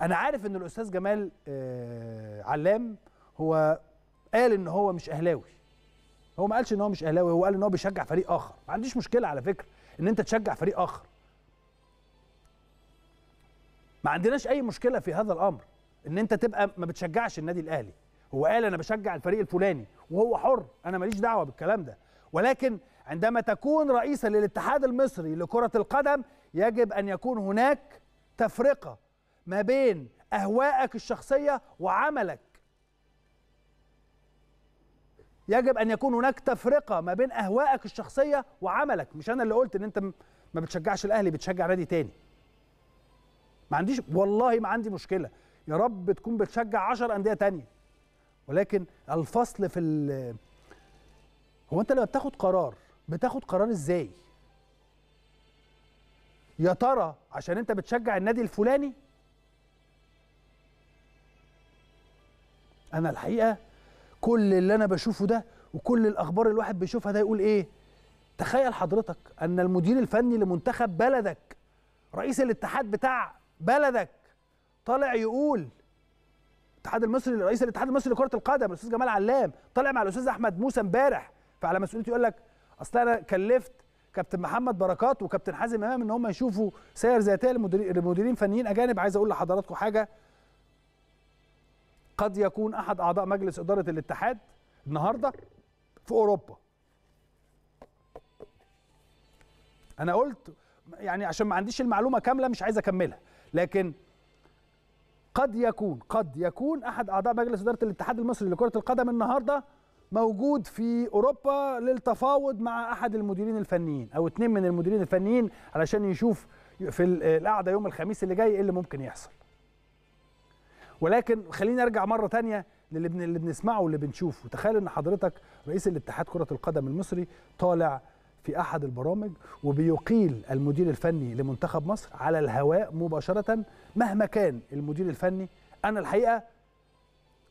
انا عارف ان الاستاذ جمال آه، علام هو قال ان هو مش اهلاوي هو ما قالش ان هو مش اهلاوي هو قال ان هو بيشجع فريق اخر ما عنديش مشكله على فكره ان انت تشجع فريق اخر ما عندناش اي مشكله في هذا الامر ان انت تبقى ما بتشجعش النادي الاهلي هو قال انا بشجع الفريق الفلاني وهو حر انا ماليش دعوه بالكلام ده ولكن عندما تكون رئيسا للاتحاد المصري لكره القدم يجب ان يكون هناك تفرقه ما بين اهوائك الشخصيه وعملك يجب ان يكون هناك تفرقه ما بين اهوائك الشخصيه وعملك مش انا اللي قلت ان انت ما بتشجعش الاهلي بتشجع نادي تاني ما عنديش والله ما عندي مشكله يا رب تكون بتشجع 10 انديه تانية ولكن الفصل في ال هو انت لما بتاخد قرار بتاخد قرار ازاي يا ترى عشان انت بتشجع النادي الفلاني انا الحقيقه كل اللي انا بشوفه ده وكل الاخبار اللي الواحد بيشوفها ده يقول ايه تخيل حضرتك ان المدير الفني لمنتخب بلدك رئيس الاتحاد بتاع بلدك طالع يقول الاتحاد المصري رئيس الاتحاد المصري لكره القدم الاستاذ جمال علام طالع مع الاستاذ احمد موسى امبارح فعلى مسؤوليته يقول لك اصل انا كلفت كابتن محمد بركات وكابتن حازم امام ان هم يشوفوا سير ذاتيه لمديرين فنيين اجانب عايز اقول لحضراتكم حاجه قد يكون احد اعضاء مجلس اداره الاتحاد النهارده في اوروبا انا قلت يعني عشان ما عنديش المعلومه كامله مش عايز اكملها لكن قد يكون قد يكون احد اعضاء مجلس اداره الاتحاد المصري لكره القدم النهارده موجود في اوروبا للتفاوض مع احد المديرين الفنيين او اتنين من المديرين الفنيين علشان يشوف في القعده يوم الخميس اللي جاي ايه اللي ممكن يحصل ولكن خليني ارجع مره تانية للي اللي بنسمعه واللي بنشوفه تخيل ان حضرتك رئيس الاتحاد كره القدم المصري طالع في احد البرامج وبيقيل المدير الفني لمنتخب مصر على الهواء مباشره مهما كان المدير الفني انا الحقيقه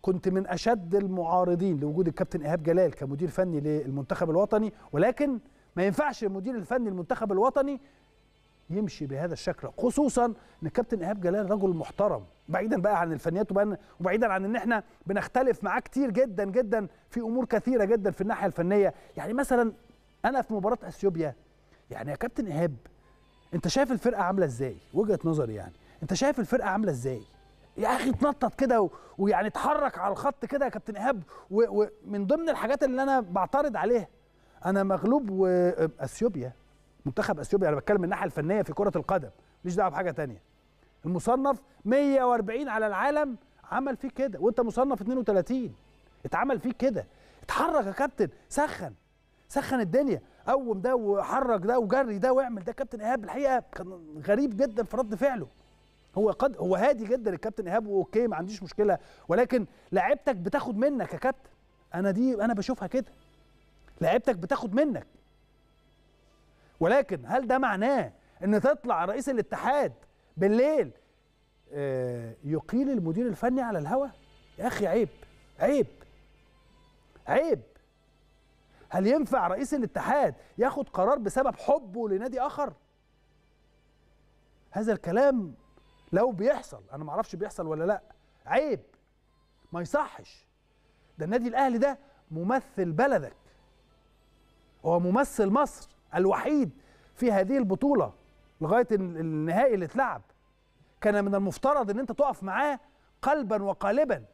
كنت من اشد المعارضين لوجود الكابتن ايهاب جلال كمدير فني للمنتخب الوطني ولكن ما ينفعش المدير الفني المنتخب الوطني يمشي بهذا الشكل خصوصا ان كابتن ايهاب جلال رجل محترم بعيدا بقى عن الفنيات وبعيدا عن ان احنا بنختلف معاه كتير جدا جدا في امور كثيره جدا في الناحيه الفنيه يعني مثلا انا في مباراه اثيوبيا يعني يا كابتن ايهاب انت شايف الفرقه عامله ازاي وجهه نظري يعني انت شايف الفرقه عامله ازاي يا اخي اتنطط كده و... ويعني اتحرك على الخط كده يا كابتن ايهاب ومن و... ضمن الحاجات اللي انا بعترض عليها انا مغلوب واثيوبيا منتخب اثيوبيا انا بتكلم من الناحيه الفنيه في كره القدم ماليش دعوه بحاجه ثانيه المصنف 140 على العالم عمل فيه كده وانت مصنف 32 اتعمل فيه كده اتحرك يا كابتن سخن سخن الدنيا قوم ده وحرك ده وجري ده واعمل ده كابتن ايهاب الحقيقه كان غريب جدا في رد فعله هو قد هو هادي جدا الكابتن ايهاب اوكي ما عنديش مشكله ولكن لعيبتك بتاخد منك يا كابتن انا دي انا بشوفها كده لعيبتك بتاخد منك ولكن هل ده معناه ان تطلع رئيس الاتحاد بالليل آه، يقيل المدير الفني على الهوى يا اخي عيب عيب عيب هل ينفع رئيس الاتحاد ياخد قرار بسبب حبه لنادي اخر هذا الكلام لو بيحصل انا معرفش بيحصل ولا لا عيب ما يصحش ده النادي الاهلي ده ممثل بلدك هو ممثل مصر الوحيد في هذه البطولة لغاية النهائي اللي اتلعب كان من المفترض ان انت تقف معاه قلبا وقالبا